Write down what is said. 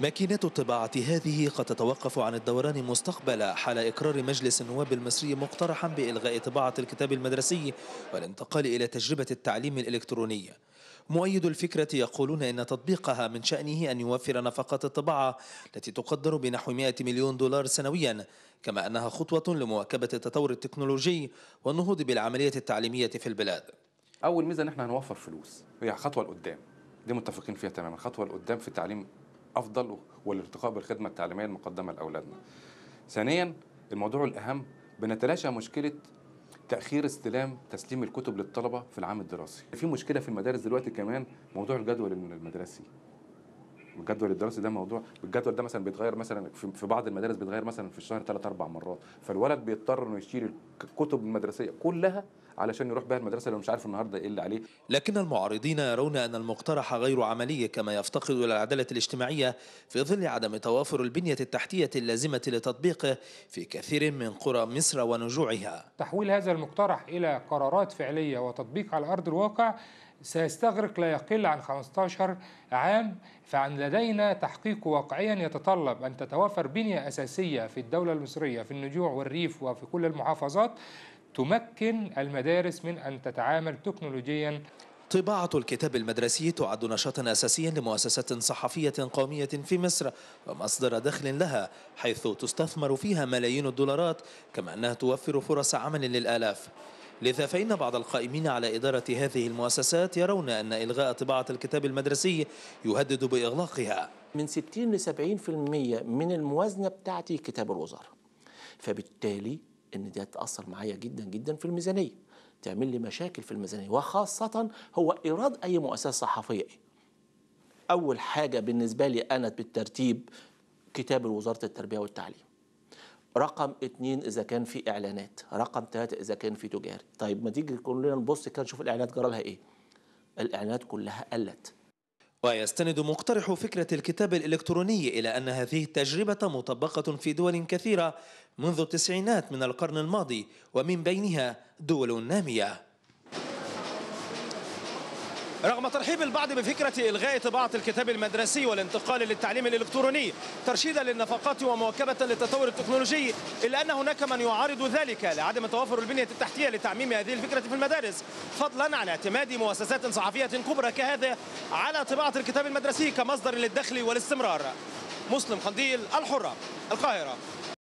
ماكينات الطباعة هذه قد تتوقف عن الدوران مستقبلا حال إقرار مجلس النواب المصري مقترحا بإلغاء طباعة الكتاب المدرسي والانتقال إلى تجربة التعليم الإلكتروني مؤيد الفكرة يقولون إن تطبيقها من شأنه أن يوفر نفقات الطباعة التي تقدر بنحو 100 مليون دولار سنويا كما أنها خطوة لمواكبة التطور التكنولوجي والنهوض بالعملية التعليمية في البلاد أول ميزة إن احنا هنوفر فلوس هي خطوة لقدام دي متفقين فيها تماما خطوة لقدام في التعليم افضل والارتقاء بالخدمه التعليميه المقدمه لاولادنا. ثانيا الموضوع الاهم بنتلاشى مشكله تاخير استلام تسليم الكتب للطلبه في العام الدراسي. في مشكله في المدارس دلوقتي كمان موضوع الجدول المدرسي. الجدول الدراسي ده موضوع الجدول ده مثلا بيتغير مثلا في بعض المدارس بيتغير مثلا في الشهر ثلاث اربع مرات فالولد بيضطر انه يشيل الكتب المدرسيه كلها علشان يروح بها المدرسه لو مش عارف النهارده ايه اللي عليه لكن المعارضين يرون ان المقترح غير عملي كما يفتقد الى العداله الاجتماعيه في ظل عدم توافر البنيه التحتيه اللازمه لتطبيقه في كثير من قرى مصر ونجوعها تحويل هذا المقترح الى قرارات فعليه وتطبيق على ارض الواقع سيستغرق لا يقل عن 15 عام فعن لدينا تحقيق واقعيا يتطلب أن تتوافر بنية أساسية في الدولة المصرية في النجوع والريف وفي كل المحافظات تمكن المدارس من أن تتعامل تكنولوجيا طباعة الكتاب المدرسي تعد نشاطا أساسيا لمؤسسة صحفية قومية في مصر ومصدر دخل لها حيث تستثمر فيها ملايين الدولارات كما أنها توفر فرص عمل للآلاف لذا فإن بعض القائمين على إدارة هذه المؤسسات يرون أن إلغاء طباعة الكتاب المدرسي يهدد بإغلاقها من 60 ل 70% من الموازنة بتاعتي كتاب الوزارة فبالتالي ان دي هتاثر معايا جدا جدا في الميزانيه تعمل لي مشاكل في الميزانيه وخاصه هو ايراد اي مؤسسه صحفيه ايه اول حاجه بالنسبه لي انا بالترتيب كتاب وزاره التربيه والتعليم رقم اتنين إذا كان في إعلانات رقم تلاتة إذا كان في تجاري طيب ما تيجي كلنا نبص كده نشوف الإعلانات جرى لها إيه الإعلانات كلها قلت ويستند مقترح فكرة الكتاب الإلكتروني إلى أن هذه التجربة مطبقة في دول كثيرة منذ التسعينات من القرن الماضي ومن بينها دول نامية رغم ترحيب البعض بفكرة إلغاء طباعة الكتاب المدرسي والانتقال للتعليم الإلكتروني ترشيدا للنفقات ومواكبة للتطور التكنولوجي إلا أن هناك من يعارض ذلك لعدم توافر البنية التحتية لتعميم هذه الفكرة في المدارس فضلا عن اعتماد مؤسسات صحفية كبرى كهذا على طباعة الكتاب المدرسي كمصدر للدخل والاستمرار مسلم قنديل الحرة القاهرة